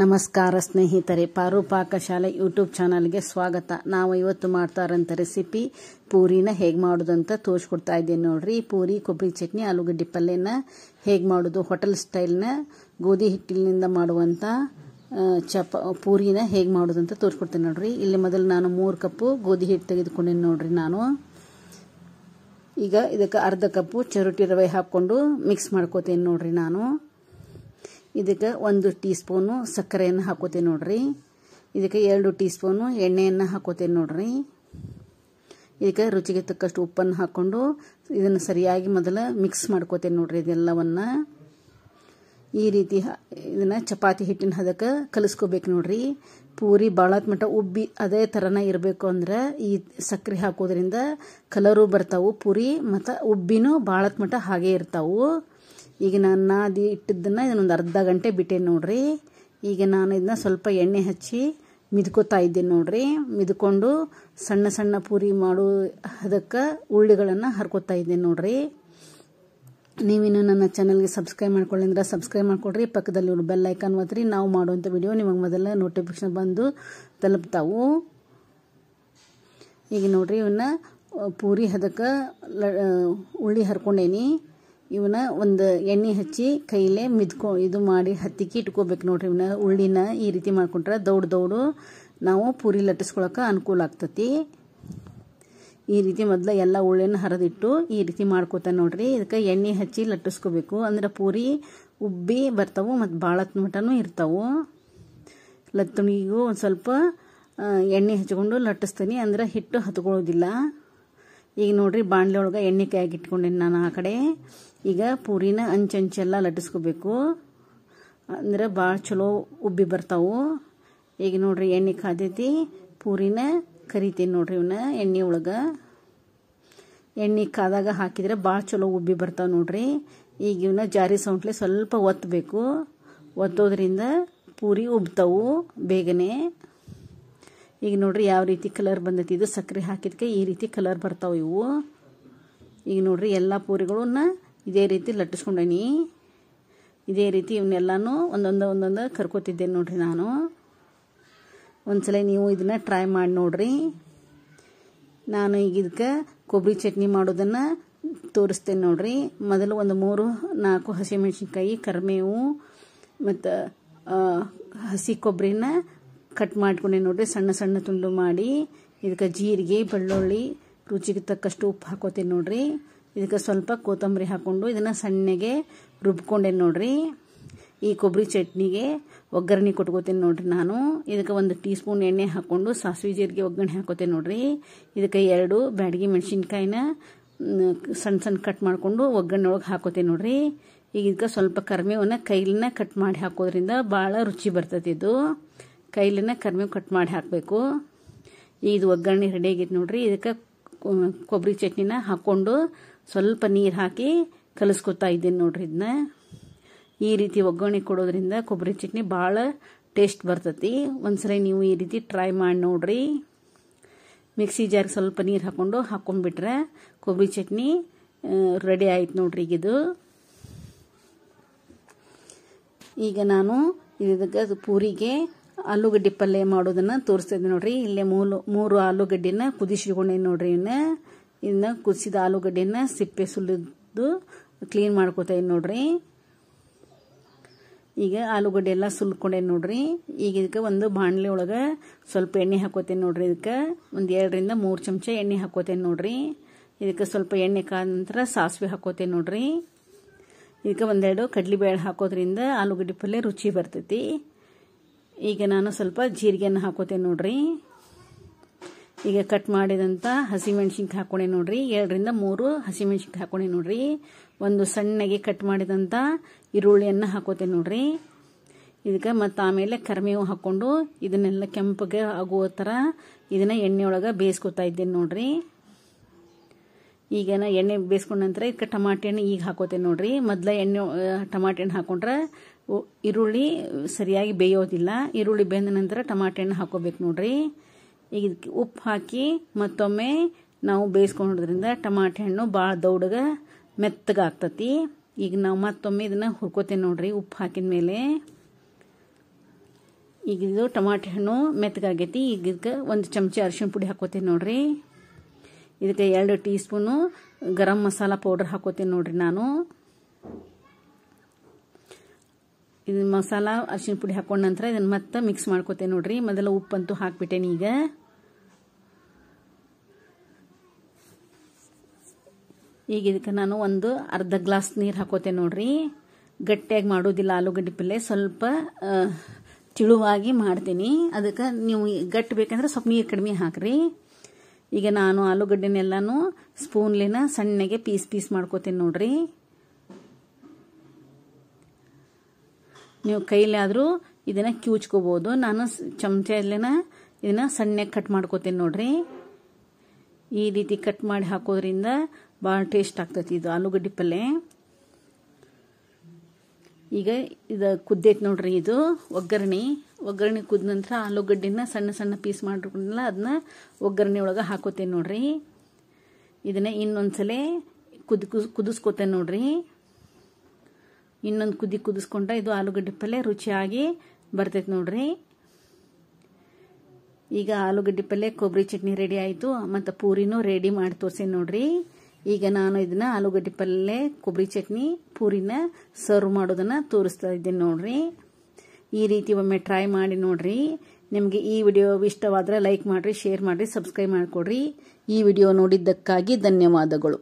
ನಮಸ್ಕಾರ ಸ್ನೇಹಿತರೆ ಪಾರು ಪಾಕಶಾಲೆ ಯೂಟ್ಯೂಬ್ ಚಾನಲ್ಗೆ ಸ್ವಾಗತ ನಾವು ಇವತ್ತು ಮಾಡ್ತಾರಂತ ರೆಸಿಪಿ ಪೂರಿನ ಹೇಗೆ ಮಾಡೋದು ಅಂತ ತೋರಿಸ್ಕೊಡ್ತಾ ಇದ್ದೀನಿ ನೋಡ್ರಿ ಪೂರಿ ಕೊಬ್ಬರಿ ಚಟ್ನಿ ಆಲೂಗಡ್ಡೆ ಪಲ್ಯನ ಹೇಗೆ ಮಾಡೋದು ಹೋಟೆಲ್ ಸ್ಟೈಲ್ನ ಗೋಧಿ ಹಿಟ್ಟಿನಿಂದ ಮಾಡುವಂಥ ಚಪ ಪೂರಿನ ಹೇಗೆ ಮಾಡೋದು ಅಂತ ತೋರಿಸ್ಕೊಡ್ತೀನಿ ನೋಡ್ರಿ ಇಲ್ಲಿ ಮೊದಲು ನಾನು ಮೂರು ಕಪ್ಪು ಗೋಧಿ ಹಿಟ್ಟು ತೆಗೆದುಕೊಂಡೇನೆ ನೋಡ್ರಿ ನಾನು ಈಗ ಇದಕ್ಕೆ ಅರ್ಧ ಕಪ್ಪು ಚರುಟಿ ರವೆ ಹಾಕ್ಕೊಂಡು ಮಿಕ್ಸ್ ಮಾಡ್ಕೋತೀನಿ ನೋಡ್ರಿ ನಾನು ಇದಕ್ಕೆ ಒಂದು ಟೀ ಸ್ಪೂನು ಸಕ್ಕರೆಯನ್ನು ಹಾಕೋತೀನಿ ನೋಡ್ರಿ ಇದಕ್ಕೆ ಎರಡು ಟೀ ಸ್ಪೂನು ಎಣ್ಣೆಯನ್ನು ಹಾಕೋತೀನಿ ನೋಡ್ರಿ ಇದಕ್ಕೆ ರುಚಿಗೆ ತಕ್ಕಷ್ಟು ಉಪ್ಪನ್ನು ಹಾಕ್ಕೊಂಡು ಇದನ್ನು ಸರಿಯಾಗಿ ಮೊದಲು ಮಿಕ್ಸ್ ಮಾಡ್ಕೋತೇನೆ ನೋಡ್ರಿ ಇದೆಲ್ಲವನ್ನು ಈ ರೀತಿ ಇದನ್ನು ಚಪಾತಿ ಹಿಟ್ಟಿನ ಹದಕ್ಕೆ ಕಲಿಸ್ಕೋಬೇಕು ನೋಡ್ರಿ ಪೂರಿ ಭಾಳತ್ ಮಟ್ಟ ಉಬ್ಬಿ ಅದೇ ಥರನ ಇರಬೇಕು ಅಂದ್ರೆ ಈ ಸಕ್ಕರೆ ಹಾಕೋದ್ರಿಂದ ಕಲರು ಬರ್ತಾವು ಪೂರಿ ಮತ್ತು ಉಬ್ಬಿನೂ ಭಾಳತ್ ಮಟ್ಟ ಹಾಗೆ ಇರ್ತಾವು ಈಗ ನಾನು ನಾದಿ ಇಟ್ಟಿದ್ದನ್ನು ಇದನ್ನೊಂದು ಅರ್ಧ ಗಂಟೆ ಬಿಟ್ಟೆ ನೋಡ್ರಿ ಈಗ ನಾನು ಇದನ್ನ ಸ್ವಲ್ಪ ಎಣ್ಣೆ ಹಚ್ಚಿ ಮಿದ್ಕೋತಾ ಇದ್ದೀನಿ ನೋಡ್ರಿ ಮಿದ್ಕೊಂಡು ಸಣ್ಣ ಸಣ್ಣ ಪೂರಿ ಮಾಡೋ ಅದಕ್ಕೆ ಉಳ್ಳಿಗಳನ್ನು ಹರ್ಕೋತಾ ಇದ್ದೀನಿ ನೋಡ್ರಿ ನೀವಿನ್ನು ನನ್ನ ಚಾನಲ್ಗೆ ಸಬ್ಸ್ಕ್ರೈಬ್ ಮಾಡ್ಕೊಳ್ಳಿ ಅಂದ್ರೆ ಸಬ್ಸ್ಕ್ರೈಬ್ ಮಾಡ್ಕೊಳ್ರಿ ಇವರು ಬೆಲ್ ಐಕಾನ್ ಮಾತ್ರಿ ನಾವು ಮಾಡುವಂಥ ವಿಡಿಯೋ ನಿಮಗೆ ಮೊದಲ ನೋಟಿಫಿಕೇಶನ್ ಬಂದು ತಲುಪ್ತಾವು ಈಗ ನೋಡ್ರಿ ಇವನ್ನ ಪೂರಿ ಅದಕ್ಕೆ ಉಳ್ಳಿ ಹರ್ಕೊಂಡೇನಿ ಇವನ ಒಂದು ಎಣ್ಣೆ ಹಚ್ಚಿ ಕೈಲೇ ಮಿದ್ಕೊ ಇದು ಮಾಡಿ ಹತ್ತಿಕ್ಕಿ ಇಟ್ಕೋಬೇಕು ನೋಡ್ರಿ ಇವನ್ನ ಉಳ್ಳಿನ ಈ ರೀತಿ ಮಾಡ್ಕೊಂಡ್ರೆ ದೌಡ್ ದೌಡು ನಾವು ಪೂರಿ ಲಟ್ಟಿಸ್ಕೊಳಕ್ಕೆ ಅನುಕೂಲ ಆಗ್ತತಿ ಈ ರೀತಿ ಮೊದಲು ಎಲ್ಲ ಉಳ್ಳಿನ ಹರಿದಿಟ್ಟು ಈ ರೀತಿ ಮಾಡ್ಕೋತ ನೋಡ್ರಿ ಇದಕ್ಕೆ ಎಣ್ಣೆ ಹಚ್ಚಿ ಲಟ್ಟಿಸ್ಕೋಬೇಕು ಅಂದ್ರೆ ಪೂರಿ ಉಬ್ಬಿ ಬರ್ತಾವು ಮತ್ತು ಭಾಳ ಮಟನೂ ಇರ್ತಾವು ಲತ್ತಣಿಗೂ ಒಂದು ಸ್ವಲ್ಪ ಎಣ್ಣೆ ಹಚ್ಕೊಂಡು ಲಟ್ಟಿಸ್ತೀನಿ ಅಂದ್ರೆ ಹಿಟ್ಟು ಹತ್ಕೊಳ್ಳೋದಿಲ್ಲ ಈಗ ನೋಡ್ರಿ ಬಾಣಲೆ ಒಳಗೆ ಎಣ್ಣೆ ಕಾಯಿ ಇಟ್ಕೊಂಡೆ ನಾನು ಆ ಕಡೆ ಈಗ ಪೂರಿನ ಅಂಚೆಲ್ಲ ಲಟ್ಟಿಸ್ಕೋಬೇಕು ಅಂದ್ರೆ ಭಾಳ ಚಲೋ ಉಬ್ಬಿ ಬರ್ತಾವು ಈಗ ನೋಡ್ರಿ ಎಣ್ಣೆ ಕಾದೈತಿ ಪೂರಿನ ಕರಿತೀನಿ ನೋಡ್ರಿ ಇವನ್ನ ಎಣ್ಣೆ ಒಳಗೆ ಎಣ್ಣೆ ಕಾದಾಗ ಹಾಕಿದ್ರೆ ಭಾಳ ಚಲೋ ಉಬ್ಬಿ ಬರ್ತಾವೆ ನೋಡ್ರಿ ಈಗ ಇವನ್ನ ಜಾರಿ ಸೌಂಟ್ಲೆ ಸ್ವಲ್ಪ ಒತ್ತಬೇಕು ಒತ್ತೋದ್ರಿಂದ ಪೂರಿ ಉಬ್ತಾವು ಬೇಗನೆ ಈಗ ನೋಡ್ರಿ ಯಾವ ರೀತಿ ಕಲರ್ ಬಂದೈತಿ ಇದು ಸಕ್ಕರೆ ಹಾಕಿದ್ಕೆ ಈ ರೀತಿ ಕಲರ್ ಬರ್ತಾವೆ ಇವು ಈಗ ನೋಡ್ರಿ ಎಲ್ಲ ಪೂರಿಗಳನ್ನ ಇದೇ ರೀತಿ ಲಟ್ಟಿಸ್ಕೊಂಡೇನಿ ಇದೇ ರೀತಿ ಇವನ್ನೆಲ್ಲಾನು ಒಂದೊಂದು ಒಂದೊಂದು ಕರ್ಕೋತಿದ್ದೇನೆ ನೋಡ್ರಿ ನಾನು ಒಂದ್ಸಲ ನೀವು ಇದನ್ನ ಟ್ರೈ ಮಾಡಿ ನೋಡ್ರಿ ನಾನು ಈಗ ಇದಕ್ಕೆ ಕೊಬ್ಬರಿ ಚಟ್ನಿ ಮಾಡೋದನ್ನು ತೋರಿಸ್ತೇನೆ ನೋಡ್ರಿ ಮೊದಲು ಒಂದು ಮೂರು ನಾಲ್ಕು ಹಸಿಮೆಣಸಿನ್ಕಾಯಿ ಕರ್ಮೇವು ಮತ್ತು ಹಸಿ ಕೊಬ್ಬರಿನ ಕಟ್ ಮಾಡ್ಕೊಂಡೆ ನೋಡ್ರಿ ಸಣ್ಣ ಸಣ್ಣ ತುಂಡು ಮಾಡಿ ಇದಕ್ಕೆ ಜೀರಿಗೆ ಬೆಳ್ಳುಳ್ಳಿ ರುಚಿಗೆ ತಕ್ಕಷ್ಟು ಉಪ್ಪು ಹಾಕೋತೀನಿ ನೋಡ್ರಿ ಇದಕ್ಕೆ ಸ್ವಲ್ಪ ಕೊತ್ತಂಬರಿ ಹಾಕ್ಕೊಂಡು ಇದನ್ನು ಸಣ್ಣಗೆ ರುಬ್ಕೊಂಡೆ ನೋಡ್ರಿ ಈ ಕೊಬ್ಬರಿ ಚಟ್ನಿಗೆ ಒಗ್ಗರಣೆ ಕೊಟ್ಕೋತೀನಿ ನೋಡ್ರಿ ನಾನು ಇದಕ್ಕೆ ಒಂದು ಟೀ ಸ್ಪೂನ್ ಎಣ್ಣೆ ಹಾಕ್ಕೊಂಡು ಸಾಸಿವೆ ಜೀರಿಗೆ ಒಗ್ಗರಣೆ ಹಾಕೋತೀನಿ ನೋಡ್ರಿ ಇದಕ್ಕೆ ಎರಡು ಬ್ಯಾಡಗಿ ಮೆಣಸಿನ್ಕಾಯಿನ ಸಣ್ಣ ಸಣ್ಣ ಕಟ್ ಮಾಡಿಕೊಂಡು ಒಗ್ಗರಣೆ ಒಳಗೆ ಹಾಕೋತೀನಿ ನೋಡ್ರಿ ಈಗ ಇದಕ್ಕೆ ಸ್ವಲ್ಪ ಕರ್ಮೇವನ್ನು ಕೈಲಿನ ಕಟ್ ಮಾಡಿ ಹಾಕೋದ್ರಿಂದ ಭಾಳ ರುಚಿ ಬರ್ತೈತಿ ಇದು ಕೈಲಿನ ಕಡಿಮೆ ಕಟ್ ಮಾಡಿ ಹಾಕಬೇಕು ಇದು ಒಗ್ಗರಣೆ ರೆಡಿ ಆಗೈತೆ ನೋಡ್ರಿ ಇದಕ್ಕೆ ಕೊಬ್ಬರಿ ಚಟ್ನಿನ ಹಾಕ್ಕೊಂಡು ಸ್ವಲ್ಪ ನೀರು ಹಾಕಿ ಕಲಿಸ್ಕೊತಾ ಇದ್ದೀನಿ ನೋಡ್ರಿ ಇದನ್ನ ಈ ರೀತಿ ಒಗ್ಗರಣೆ ಕೊಡೋದ್ರಿಂದ ಕೊಬ್ಬರಿ ಚಟ್ನಿ ಭಾಳ ಟೇಸ್ಟ್ ಬರ್ತೈತಿ ಒಂದ್ಸರಿ ನೀವು ಈ ರೀತಿ ಟ್ರೈ ಮಾಡಿ ನೋಡ್ರಿ ಮಿಕ್ಸಿ ಜಾರ್ ಸ್ವಲ್ಪ ನೀರು ಹಾಕ್ಕೊಂಡು ಹಾಕ್ಕೊಂಡ್ಬಿಟ್ರೆ ಕೊಬ್ಬರಿ ಚಟ್ನಿ ರೆಡಿ ಆಯ್ತು ನೋಡ್ರಿ ಇದು ಈಗ ನಾನು ಇದಕ್ಕೆ ಪೂರಿಗೆ ಆಲೂಗಡ್ಡೆ ಪಲ್ಯ ಮಾಡೋದನ್ನ ತೋರಿಸ್ತಾ ನೋಡ್ರಿ ಇಲ್ಲೇ ಮೂರು ಮೂರು ಆಲೂಗಡ್ಡೆನ ಕುದಿಸಿಕೊಂಡೆ ನೋಡ್ರಿ ಇನ್ನ ಇದನ್ನ ಕುದಿಸಿದ ಆಲೂಗಡ್ಡೆನ ಸಿಪ್ಪೆ ಸುಲಿದು ಕ್ಲೀನ್ ಮಾಡ್ಕೋತಾ ಇದ್ದೀನಿ ನೋಡ್ರಿ ಈಗ ಆಲೂಗಡ್ಡೆ ಎಲ್ಲ ಸುಲ್ಕೊಂಡೆ ನೋಡ್ರಿ ಈಗ ಇದಕ್ಕೆ ಒಂದು ಬಾಣಲೆ ಒಳಗೆ ಸ್ವಲ್ಪ ಎಣ್ಣೆ ಹಾಕೋತೇನೆ ನೋಡ್ರಿ ಇದಕ್ಕೆ ಒಂದು ಎರಡರಿಂದ ಮೂರು ಚಮಚ ಎಣ್ಣೆ ಹಾಕೋತೇನೆ ನೋಡ್ರಿ ಇದಕ್ಕೆ ಸ್ವಲ್ಪ ಎಣ್ಣೆ ಕಾದ ನಂತರ ಸಾಸಿವೆ ಹಾಕೋತೇನೆ ನೋಡ್ರಿ ಇದಕ್ಕೆ ಒಂದೆರಡು ಬೇಳೆ ಹಾಕೋದ್ರಿಂದ ಆಲೂಗಡ್ಡೆ ಪಲ್ಯ ರುಚಿ ಬರ್ತೈತಿ ಈಗ ನಾನು ಸ್ವಲ್ಪ ಜೀರಿಗೆಯನ್ನು ಹಾಕೋತೇನೆ ನೋಡ್ರಿ ಈಗ ಕಟ್ ಮಾಡಿದಂಥ ಹಸಿಮೆಣ್ಸಿನ್ಕಾಯಿ ಹಾಕೊಂಡೆ ನೋಡ್ರಿ ಎರಡರಿಂದ ಮೂರು ಹಸಿಮೆಣ್ಸಿನ್ಕಾಯಿ ಹಾಕೊಂಡೆ ನೋಡ್ರಿ ಒಂದು ಸಣ್ಣಗೆ ಕಟ್ ಮಾಡಿದಂಥ ಈರುಳ್ಳಿಯನ್ನು ಹಾಕೋತೇನೆ ನೋಡ್ರಿ ಇದಕ್ಕೆ ಮತ್ತು ಆಮೇಲೆ ಕರಿಮೇವು ಹಾಕ್ಕೊಂಡು ಇದನ್ನೆಲ್ಲ ಕೆಂಪಗೆ ಆಗುವ ಥರ ಇದನ್ನು ಎಣ್ಣೆ ಒಳಗೆ ಬೇಯಿಸ್ಕೊತಾ ಇದ್ದೇನೆ ನೋಡ್ರಿ ಈಗೇನ ಎಣ್ಣೆ ಬೇಯಿಸ್ಕೊಂಡ ನಂತರ ಇದಕ್ಕೆ ಟಮಾಟೆ ಹಣ್ಣು ಈಗ ಹಾಕೋತೇನೆ ನೋಡ್ರಿ ಮೊದಲ ಎಣ್ಣೆ ಟಮಾಟೆ ಹಣ್ಣು ಹಾಕೊಂಡ್ರೆ ಈರುಳ್ಳಿ ಸರಿಯಾಗಿ ಬೇಯೋದಿಲ್ಲ ಈರುಳ್ಳಿ ಬೆಂದ ನಂತರ ಟಮಾಟೆ ಹಣ್ಣು ಹಾಕೋಬೇಕು ನೋಡ್ರಿ ಈಗ ಇದಕ್ಕೆ ಉಪ್ಪು ಹಾಕಿ ಮತ್ತೊಮ್ಮೆ ನಾವು ಬೇಯಿಸ್ಕೊಂಡ್ರಿಂದ ಟಮಾಟೆ ಹಣ್ಣು ಭಾಳ ದೌಡಗ ಮೆತ್ತಗಾಗ್ತತಿ ಈಗ ನಾವು ಮತ್ತೊಮ್ಮೆ ಇದನ್ನು ಹುರ್ಕೋತೇವೆ ನೋಡ್ರಿ ಉಪ್ಪು ಹಾಕಿದ ಮೇಲೆ ಈಗ ಇದು ಟಮಾಟೆ ಹಣ್ಣು ಮೆತ್ತಗಾಗೈತಿ ಈಗ ಇದಕ್ಕೆ ಒಂದು ಚಮಚ ಅರಿಶಿನ ಪುಡಿ ಹಾಕೋತೇನೆ ನೋಡ್ರಿ ಇದಕ್ಕೆ ಎರಡು teaspoon garam masala powder ಹಾಕೋತೀನಿ ನೋಡ್ರಿ ನಾನು ಇದನ್ನ ಮಸಾಲ ಅರಿಶಿನ ಪುಡಿ ಹಾಕೊಂಡ ನಂತರ ಇದನ್ನ ಮತ್ತೆ ಮಿಕ್ಸ್ ಮಾಡ್ಕೋತೇನೆ ನೋಡ್ರಿ ಮೊದಲ ಉಪ್ಪಂತೂ ಹಾಕ್ಬಿಟ್ಟೇನಿ ಈಗ ಈಗ ಇದಕ್ಕೆ ನಾನು ಒಂದು ಅರ್ಧ ಗ್ಲಾಸ್ ನೀರು ಹಾಕೋತೇನೆ ನೋಡ್ರಿ ಗಟ್ಟಿಯಾಗಿ ಮಾಡೋದಿಲ್ಲ ಆಲೂಗಡ್ಡೆ ಪಲ್ಯ ಸ್ವಲ್ಪ ತಿಳುವಾಗಿ ಮಾಡ್ತೀನಿ ಅದಕ್ಕೆ ನೀವು ಗಟ್ಟಬೇಕಂದ್ರೆ ಸ್ವಲ್ಪ ನೀರು ಕಡಿಮೆ ಹಾಕ್ರಿ ಈಗ ನಾನು ಆಲೂಗಡ್ಡೆನೆಲ್ಲನೂ ಸ್ಪೂನ್ಲಿನ ಸಣ್ಣಗೆ ಪೀಸ್ ಪೀಸ್ ಮಾಡ್ಕೋತೀನಿ ನೋಡ್ರಿ ನೀವು ಕೈಲಾದರೂ ಇದನ್ನು ಕ್ಯೂಚ್ಕೋಬೋದು ನಾನು ಚಮಚಲ್ಲಿ ಇದನ್ನು ಸಣ್ಣಗೆ ಕಟ್ ಮಾಡ್ಕೋತೀನಿ ನೋಡ್ರಿ ಈ ರೀತಿ ಕಟ್ ಮಾಡಿ ಹಾಕೋದ್ರಿಂದ ಭಾಳ ಟೇಸ್ಟ್ ಆಗ್ತೈತಿ ಇದು ಆಲೂಗಡ್ಡೆ ಪಲ್ಯ ಈಗ ಇದು ಕುದ್ದೈತೆ ನೋಡ್ರಿ ಇದು ಒಗ್ಗರಣೆ ಒಗ್ಗರಣೆ ಕುದ್ದ ನಂತರ ಆಲೂಗಡ್ಡೆನ ಸಣ್ಣ ಸಣ್ಣ ಪೀಸ್ ಮಾಡಿಕೊಂಡಲ್ಲ ಅದನ್ನ ಒಗ್ಗರಣೆ ಒಳಗೆ ಹಾಕೋತೇನೆ ನೋಡ್ರಿ ಇದನ್ನ ಇನ್ನೊಂದ್ಸಲ ಕುದಿ ಕುದ್ ಕುದಿಸ್ಕೋತೇನೆ ನೋಡ್ರಿ ಇನ್ನೊಂದು ಕುದಿ ಕುದಿಸ್ಕೊಂಡ್ರೆ ಇದು ಆಲೂಗಡ್ಡೆ ಪಲ್ಯ ರುಚಿಯಾಗಿ ಬರ್ತೈತೆ ನೋಡ್ರಿ ಈಗ ಆಲೂಗಡ್ಡೆ ಪಲ್ಯ ಕೊಬ್ಬರಿ ಚಟ್ನಿ ರೆಡಿ ಆಯಿತು ಮತ್ತು ಪೂರಿನೂ ರೆಡಿ ಮಾಡಿ ತೋರಿಸಿ ನೋಡ್ರಿ ಈಗ ನಾನು ಇದನ್ನ ಆಲೂಗಡ್ಡೆ ಪಲ್ಯ ಕೊಬ್ಬರಿ ಚಟ್ನಿ ಪೂರಿನ ಸರ್ವ್ ಮಾಡೋದನ್ನ ತೋರಿಸ್ತಾ ಇದ್ದೀನಿ ನೋಡ್ರಿ ಈ ರೀತಿ ಒಮ್ಮೆ ಟ್ರೈ ಮಾಡಿ ನೋಡ್ರಿ ನಿಮಗೆ ಈ ವಿಡಿಯೋ ಇಷ್ಟವಾದರೆ ಲೈಕ್ ಮಾಡ್ರಿ ಶೇರ್ ಮಾಡ್ರಿ ಸಬ್ಸ್ಕ್ರೈಬ್ ಮಾಡಿಕೊಡ್ರಿ ಈ ವಿಡಿಯೋ ನೋಡಿದ್ದಕ್ಕಾಗಿ ಧನ್ಯವಾದಗಳು